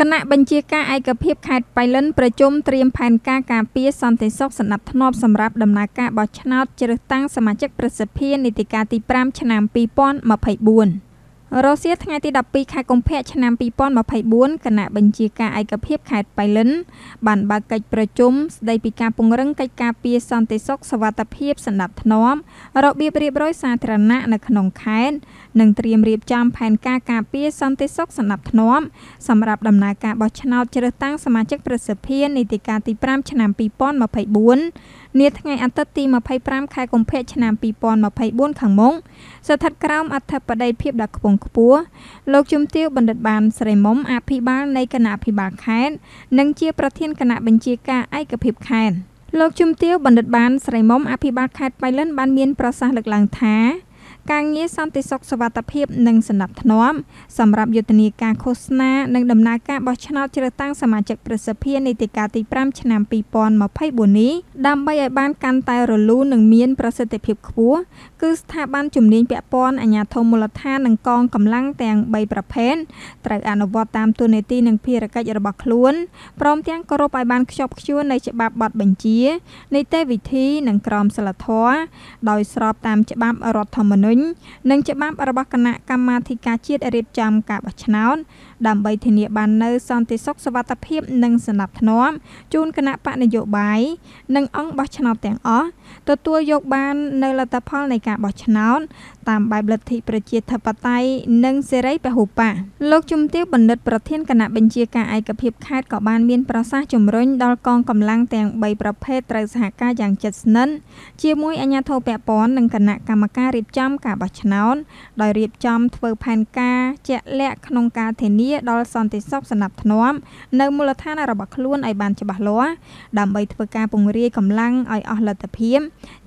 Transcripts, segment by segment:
គណៈបញ្ជាការឯកភាពខេត្តប៉ៃលិនប្រជុំត្រៀមផែនការការពារសន្តិសុខសណ្តាប់ធ្នាប់សម្រាប់ដំណើរការបោះឆ្នោតជ្រើសតាំងសមាជិកប្រសិទ្ធិនាតិកាទី៥ឆ្នាំ២០២៤។រុស្ស៊ីថ្ងៃទី12ខែកុម្ភៈឆ្នាំ2024គណៈបញ្ជាការឯកភាពខេត្តប៉ៃលិន បានបើកកិច្ចប្រជុំស្តីពីការពង្រឹងកិច្ចការពារសន្តិសុខសុវត្ថិភាពសណ្តាប់ធ្នាប់របៀបរៀបរយសាធារណៈនៅក្នុងខេត្តនិងត្រៀមរៀបចំផែនការការពារសន្តិសុខសណ្តាប់ធ្នាប់សម្រាប់ដំណើរការបោះឆ្នោតជ្រើសតាំងសមាជិកប្រសិទ្ធិនីតិកាលទី5ឆ្នាំ2024នាថ្ងៃអាទិត្យទី25ខែកុម្ភៈឆ្នាំ2024ខាងមុខស្ថិតក្រោមអធិបតីភាពដ៏ខ្ពង់ខ្ពស់លោកជំទាវបណ្ឌិតបានស្រីមុំអភិបាលនៃគណៈអភិបាលខេត្តនិងជាប្រធានគណៈបញ្ជាការឯកភាពខេត្តលោកជំទាវបណ្ឌិតបានស្រីមុំអភិបាលខេត្តប៉ៃលិនបានមាន ប្រសាសន៍លើកឡើងថាការងារសន្តិសុខសុវត្ថិភាពនិងសណ្តាប់ធ្នាប់សម្រាប់យុទ្ធនាការឃោសនា និងដំណើរការបោះឆ្នោតជ្រើសតាំងសមាជិកប្រសិទ្ធិនីតិកាលទី5ឆ្នាំ2024នេះដើម្បីឲ្យបានកាន់តែរលូននិងមាន ប្រសិទ្ធភាពខ្ពស់គឺស្ថាប័នជំនាញពាក់ព័ន្ធអាជ្ញាធរមូលដ្ឋាននិងកងកម្លាំងទាំង3ប្រភេទត្រូវអនុវត្តតាមទូនីតិនិងភារកិច្ចរបស់ខ្លួនព្រមទាំងគោរពឲ្យបានខ្ជាប់ខ្ជួននៃច្បាប់បទបញ្ជានីតិវិធីនិងក្រមសីលធម៌ដោយស្របតាមច្បាប់រដ្ឋធម្មនុញ្ញញនិងច្បាប់របស់គណៈកម្មាធិការជាតិរៀបចំការបោះឆ្នោតដើម្បីធានាបាននូវសន្តិសុខសុវត្ថិភាព និងសណ្តាប់ធ្នាប់ជូនគណៈបកនយោបាយនិងអង្គបោះឆ្នោតទាំងអស់ទទួលយកបាននូវលទ្ធផលនៃការបោះឆ្នោតតាមបែបលទ្ធិប្រជាធិបតេយ្យនិងសេរីពហុបកលោកជំទាវបណ្ឌិតប្រធានគណៈបញ្ជាការឯកភាពខេត្តក៏បាន មានប្រសាសន៍ជំរុញដល់កងកម្លាំងទាំង3ប្រភេទត្រូវសហការយ៉ាងជិតស្និទ្ធជាមួយអាជ្ញាធរពាក់ព័ន្ធនិងគណៈកម្មការរៀបចំការបោះឆ្នោតដោយរៀបចំធ្វើផែនការ ជាក់លាក់ក្នុងការធានាដល់សន្តិសុខសណ្តាប់ធ្នាប់នៅមូលដ្ឋានរបស់ខ្លួនឲ្យបានច្បាស់លាស់ដើម្បីធ្វើការពង្រាយកម្លាំងឲ្យអស់លទ្ធភាព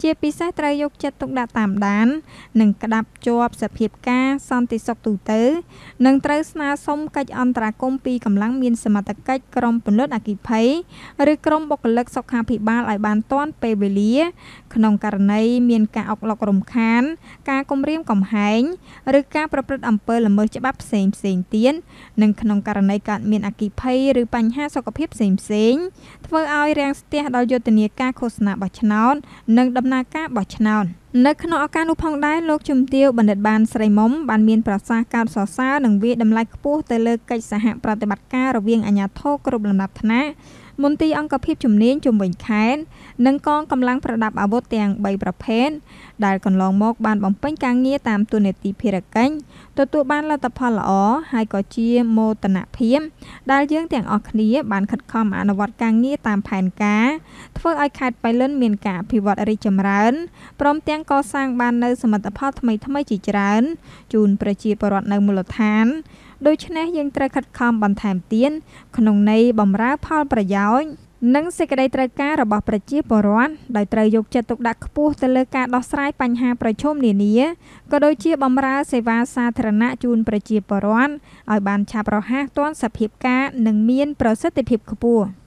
ជាពិសេសត្រូវយកចិត្តទុកដាក់តាមដាននិងក្តាប់ជាប់សភាពការសន្តិសុខទូទៅនិងត្រូវស្នើសុំកិច្ចអន្តរាគមន៍ពីកម្លាំងមាន សមត្ថកិច្ចក្រមពន្លត់អគិភ័យឬក្រមបុគ្គលិកសុខាភិបាលឲ្យបានទាន់ពេលវេលា ក្នុងករណីមានការអុកឡុករំខាន ការគំរាមកំហែងឬការប្រព្រឹត្តអំពើល្មើសច្បាប់ផ្សេងៗទៀតនិងក្នុង ករណីកើតមានអគ្គិភ័យឬបញ្ហាសុខភាពផ្សេងៗធ្វើឲ្យរាំងស្ទះដល់យុទ្ធនាការឃោសនាបោះឆ្នោតនិងដំណើរការបោះឆ្នោត។នៅក្នុងឱកាសនោះផងដែរលោកជំទាវបណ្ឌិតបាន ស្រីមុំបានមានប្រសាសន៍កោតសរសើរនិងវាយតម្លៃខ្ពស់ទៅលើកិច្ចសហប្រតិបត្តិការរវាងអាជ្ញាធរគ្រប់លំដាប់ថ្នាក់មន្ទីរអង្គភាពជំនាញជំវិញខេត្តនិងកងកម្លាំងប្រដាប់អាវុធទាំង3ប្រភេទដែលកន្លងមក បានបំពេញការងារតាមទូនាទីភារកិច្ចទទួលបានលទ្ធផលល្អហើយក៏ជាមោទនភាពដែលយើងទាំងអស់គ្នាបានខិតខំអនុវត្តការងារតាមផែនការធ្វើឲ្យខេត្តបៃលិនមានការអភិវឌ្ឍរីកចម្រើនព្រមទាំងកសាងបាននូវសមិទ្ធផលថ្មីៗជាច្រើនជូនប្រជាពលរដ្ឋនៅមូលដ្ឋានដូច្នេះយើងត្រូវខិតខំបន្ថែមទៀតក្នុងន័យបម្រើផលប្រយោជន៍និងសេចក្តីត្រូវការរបស់ប្រជាពលរដ្ឋដោយត្រូវយកចិត្តទុកដាក់ខ្ពស់ទៅលើការដោះស្រាយបញ្ហាប្រឈមនានាក៏ដូចជាបម្រើសេវាសាធារណៈជូនប្រជាពលរដ្ឋឲ្យបានឆាប់រហ័សទាន់សភាពការណ៍និងមាន ប្រសិទ្ធភាពខ្ពស់។